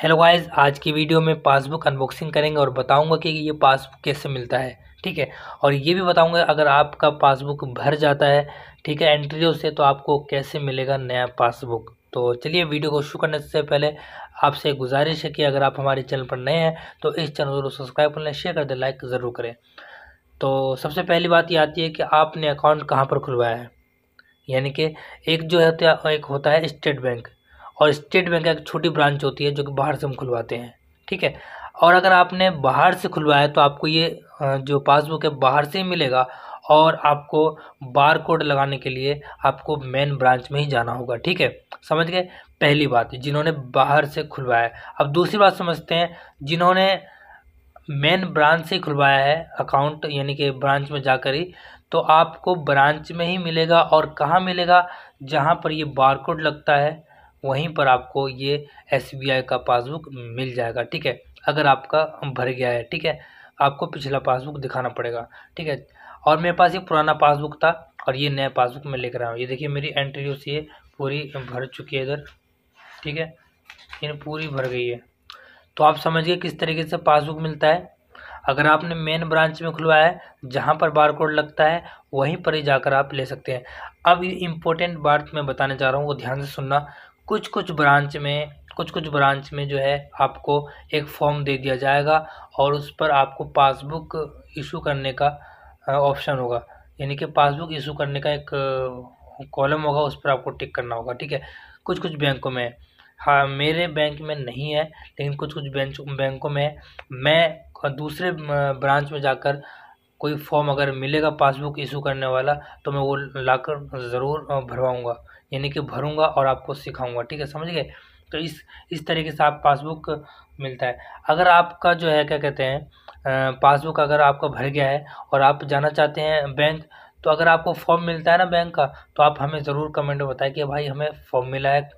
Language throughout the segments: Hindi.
हेलो गाइस आज की वीडियो में पासबुक अनबॉक्सिंग करेंगे और बताऊंगा कि ये पासबुक कैसे मिलता है ठीक है और ये भी बताऊंगा अगर आपका पासबुक भर जाता है ठीक है एंट्री से तो आपको कैसे मिलेगा नया पासबुक तो चलिए वीडियो को शुरू करने से पहले आपसे गुजारिश है कि अगर आप हमारे चैनल पर नए हैं तो इस चैनल को सब्सक्राइब कर लें शेयर कर दें लाइक ज़रूर करें तो सबसे पहली बात ये आती है कि आपने अकाउंट कहाँ पर खुलवाया है यानी कि एक जो है एक होता है स्टेट बैंक और स्टेट बैंक एक छोटी ब्रांच होती है जो कि बाहर से हम खुलवाते हैं ठीक है और अगर आपने बाहर से खुलवाया तो आपको ये जो पासबुक है बाहर से ही मिलेगा और आपको बार कोड लगाने के लिए आपको मेन ब्रांच में ही जाना होगा ठीक है समझ गए पहली बात जिन्होंने बाहर से खुलवाया अब दूसरी बात समझते हैं जिन्होंने मेन ब्रांच से खुलवाया है अकाउंट यानी कि ब्रांच में जाकर ही तो आपको ब्रांच में ही मिलेगा और कहाँ मिलेगा जहाँ पर ये बार कोड लगता है वहीं पर आपको ये एस का पासबुक मिल जाएगा ठीक है अगर आपका भर गया है ठीक है आपको पिछला पासबुक दिखाना पड़ेगा ठीक है और मेरे पास ये पुराना पासबुक था और ये नया पासबुक मैं लेकर आया हूँ ये देखिए मेरी एंट्री उसी है पूरी भर चुकी है इधर ठीक है ये पूरी भर गई है तो आप समझिए किस तरीके से पासबुक मिलता है अगर आपने मेन ब्रांच में खुलवाया है जहाँ पर बार कोड लगता है वहीं पर ही जाकर आप ले सकते हैं अब ये इम्पोर्टेंट बात मैं बताने जा रहा हूँ वो ध्यान से सुनना कुछ कुछ ब्रांच में कुछ कुछ ब्रांच में जो है आपको एक फॉर्म दे दिया जाएगा और उस पर आपको पासबुक इशू करने का ऑप्शन होगा यानी कि पासबुक इशू करने का एक कॉलम होगा उस पर आपको टिक करना होगा ठीक है कुछ कुछ बैंकों में हाँ मेरे बैंक में नहीं है लेकिन कुछ कुछ बैंक बैंकों में मैं दूसरे ब्रांच में जाकर कोई फॉर्म अगर मिलेगा पासबुक इशू करने वाला तो मैं वो लाकर ज़रूर भरवाऊँगा यानी कि भरूँगा और आपको सिखाऊँगा ठीक है समझ गए तो इस इस तरीके से आप पासबुक मिलता है अगर आपका जो है क्या कहते हैं पासबुक अगर आपका भर गया है और आप जाना चाहते हैं बैंक तो अगर आपको फॉर्म मिलता है ना बैंक का तो आप हमें ज़रूर कमेंट में बताएं कि भाई हमें फॉर्म मिला है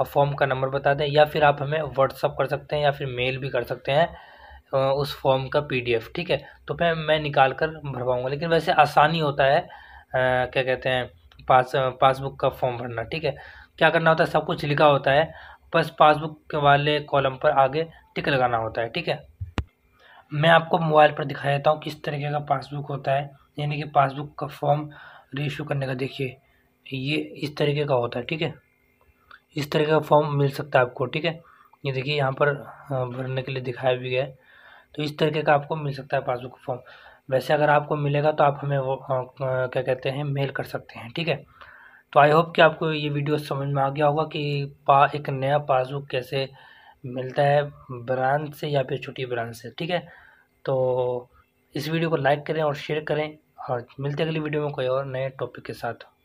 और फॉर्म का नंबर बता दें या फिर आप हमें व्हाट्सअप कर सकते हैं या फिर मेल भी कर सकते हैं उस फॉर्म का पीडीएफ ठीक है तो मैं मैं निकाल कर भरवाऊँगा लेकिन वैसे आसानी होता है आ, क्या कहते हैं पास पासबुक का फॉर्म भरना ठीक है क्या करना होता है सब कुछ लिखा होता है बस पासबुक के वाले कॉलम पर आगे टिक लगाना होता है ठीक है मैं आपको मोबाइल पर दिखा देता हूँ किस तरीके का पासबुक होता है यानी कि पासबुक का फॉर्म रीशू करने का देखिए ये इस तरीके का होता है ठीक है इस तरीके का फॉर्म मिल सकता है आपको ठीक है ये देखिए यहाँ पर भरने के लिए दिखाया भी गया है तो इस तरीके का आपको मिल सकता है पासबुक फॉर्म वैसे अगर आपको मिलेगा तो आप हमें वो क्या कहते हैं मेल कर सकते हैं ठीक है तो आई होप कि आपको ये वीडियो समझ में आ गया होगा कि पा एक नया पासबुक कैसे मिलता है ब्रांच से या फिर छोटी ब्रांच से ठीक है तो इस वीडियो को लाइक करें और शेयर करें और मिलते अगली वीडियो में कोई और नए टॉपिक के साथ